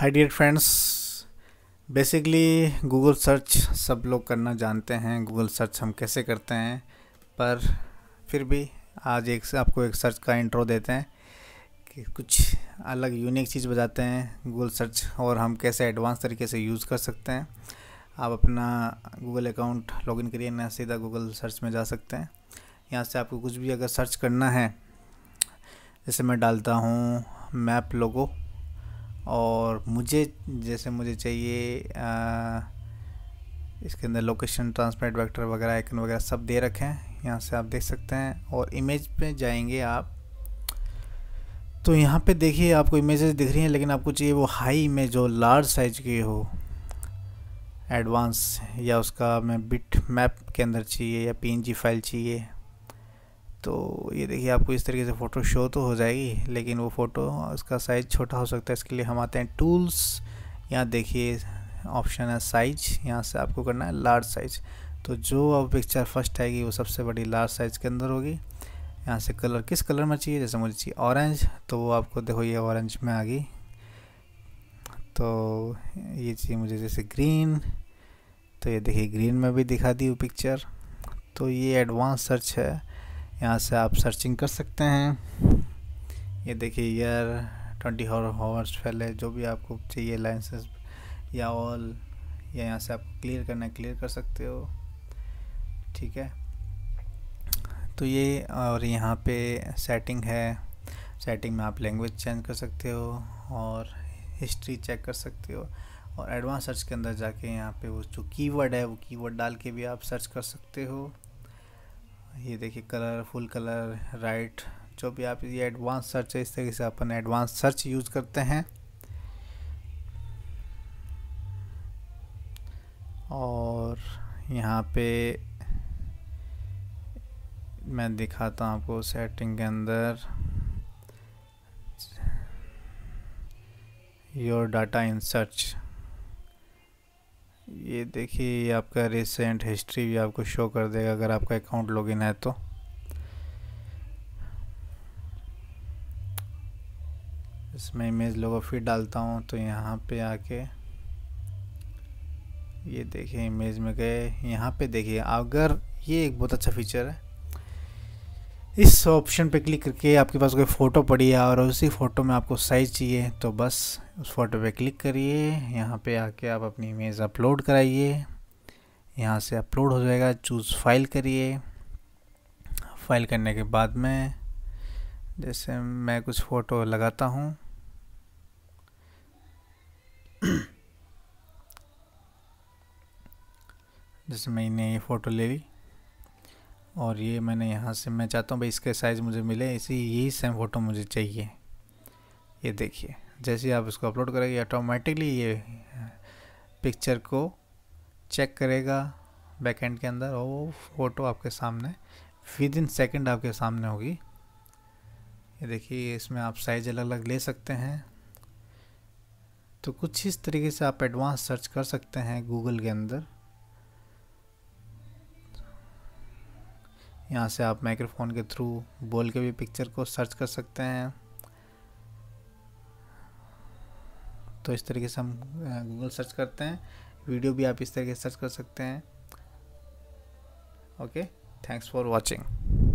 हाय dear friends basically Google search सब लोग करना जानते हैं गूगल सर्च हम कैसे करते हैं पर फिर भी आज एक आपको एक सर्च का इंट्रो देते हैं कि कुछ अलग यूनिक चीज़ बताते हैं गूगल सर्च और हम कैसे एडवांस तरीके से यूज़ कर सकते हैं आप अपना गूगल अकाउंट लॉगिन करिए ना सीधा गूगल सर्च में जा सकते हैं यहाँ से आपको कुछ भी अगर सर्च करना है जैसे मैं डालता हूँ मैप लोगो और मुझे जैसे मुझे चाहिए आ, इसके अंदर लोकेशन ट्रांसपेरेंट वेक्टर वगैरह आइकन वगैरह सब दे रखे हैं यहाँ से आप देख सकते हैं और इमेज पे जाएंगे आप तो यहाँ पे देखिए आपको इमेजेस दिख रही हैं लेकिन आपको चाहिए वो हाई इमेज हो लार्ज साइज की हो एडवांस या उसका मैं बिट मैप के अंदर चाहिए या पी फाइल चाहिए तो ये देखिए आपको इस तरीके से फ़ोटो शो तो हो जाएगी लेकिन वो फ़ोटो उसका साइज़ छोटा हो सकता है इसके लिए हम आते हैं टूल्स यहाँ देखिए ऑप्शन है साइज यहाँ से आपको करना है लार्ज साइज तो जो अब पिक्चर फर्स्ट आएगी वो सबसे बड़ी लार्ज साइज़ के अंदर होगी यहाँ से कलर किस कलर में चाहिए जैसे मुझे चाहिए ऑरेंज तो वो आपको देखो ये ऑरेंज में आ गई तो ये चाहिए मुझे जैसे ग्रीन तो ये देखिए ग्रीन में भी दिखा दी वो पिक्चर तो ये एडवांस सर्च है यहाँ से आप सर्चिंग कर सकते हैं ये देखिए ईयर ट्वेंटी फोर हावर्स पहले जो भी आपको चाहिए लाइसेंस या ऑल या यहाँ से आप क्लियर करना है क्लियर कर सकते हो ठीक है तो ये और यहाँ पे सेटिंग है सेटिंग में आप लैंग्वेज चेंज कर सकते हो और हिस्ट्री चेक कर सकते हो और एडवांस सर्च के अंदर जाके यहाँ पे वो जो कीवर्ड है वो कीवर्ड डाल के भी आप सर्च कर सकते हो ये देखिए कलर फुल कलर राइट जो भी आप ये एडवांस सर्च है इस तरीके से अपन एडवांस सर्च यूज़ करते हैं और यहाँ पे मैं दिखाता हूँ आपको सेटिंग के अंदर योर डाटा इन सर्च ये देखिए ये आपका रिसेंट हिस्ट्री भी आपको शो कर देगा अगर आपका अकाउंट लॉगिन है तो इसमें इमेज लोगो फिर डालता हूँ तो यहाँ पे आके ये देखिए इमेज में गए यहाँ पे देखिए अगर ये एक बहुत अच्छा फीचर है इस ऑप्शन पे क्लिक करके आपके पास कोई फ़ोटो पड़ी है और उसी फ़ोटो में आपको साइज़ चाहिए तो बस उस फ़ोटो पे क्लिक करिए यहाँ पे आके आप अपनी इमेज अपलोड कराइए यहाँ से अपलोड हो जाएगा चूज़ फाइल करिए फाइल करने के बाद में जैसे मैं कुछ फ़ोटो लगाता हूँ जैसे मैंने ये फ़ोटो ले ली और ये मैंने यहाँ से मैं चाहता हूँ भाई इसके साइज़ मुझे मिले इसी यही सेम फ़ोटो मुझे चाहिए ये देखिए जैसे आप इसको अपलोड करेंगे ऑटोमेटिकली ये पिक्चर को चेक करेगा बैकेंड के अंदर और वो फ़ोटो आपके सामने विद इन सेकेंड आपके सामने होगी ये देखिए इसमें आप साइज़ अलग अलग ले सकते हैं तो कुछ इस तरीके से आप एडवांस सर्च कर सकते हैं गूगल के अंदर यहाँ से आप माइक्रोफोन के थ्रू बोल के भी पिक्चर को सर्च कर सकते हैं तो इस तरीके से हम गूगल सर्च करते हैं वीडियो भी आप इस तरीके से सर्च कर सकते हैं ओके थैंक्स फॉर वॉचिंग